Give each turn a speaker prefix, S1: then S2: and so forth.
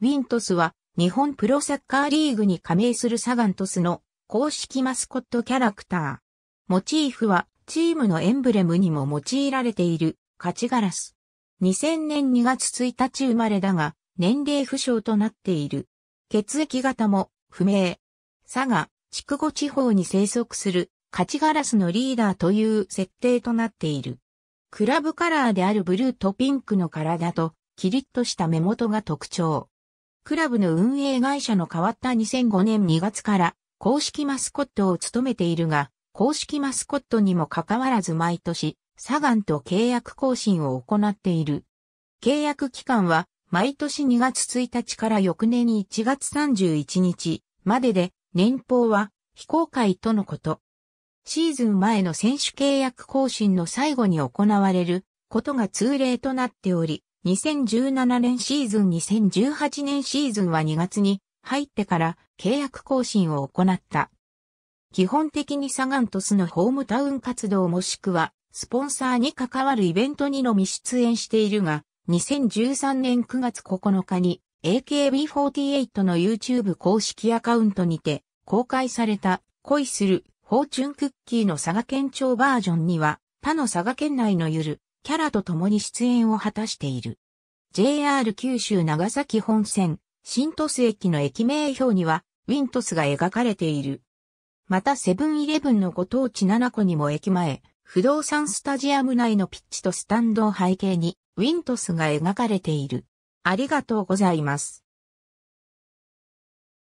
S1: ウィントスは日本プロサッカーリーグに加盟するサガントスの公式マスコットキャラクター。モチーフはチームのエンブレムにも用いられているカチガラス。2000年2月1日生まれだが年齢不詳となっている。血液型も不明。佐賀、筑後地方に生息するカチガラスのリーダーという設定となっている。クラブカラーであるブルーとピンクの体とキリッとした目元が特徴。クラブの運営会社の変わった2005年2月から公式マスコットを務めているが、公式マスコットにもかかわらず毎年、サガンと契約更新を行っている。契約期間は毎年2月1日から翌年1月31日までで、年俸は非公開とのこと。シーズン前の選手契約更新の最後に行われることが通例となっており、2017年シーズン2018年シーズンは2月に入ってから契約更新を行った。基本的にサガントスのホームタウン活動もしくはスポンサーに関わるイベントにのみ出演しているが、2013年9月9日に AKB48 の YouTube 公式アカウントにて公開された恋するフォーチュンクッキーの佐賀県庁バージョンには他の佐賀県内のゆるキャラと共に出演を果たしている。JR 九州長崎本線、新鳥栖駅の駅名表には、ウィントスが描かれている。またセブンイレブンのご当地7個にも駅前、不動産スタジアム内のピッチとスタンドを背景に、ウィントスが描かれている。ありがとうございます。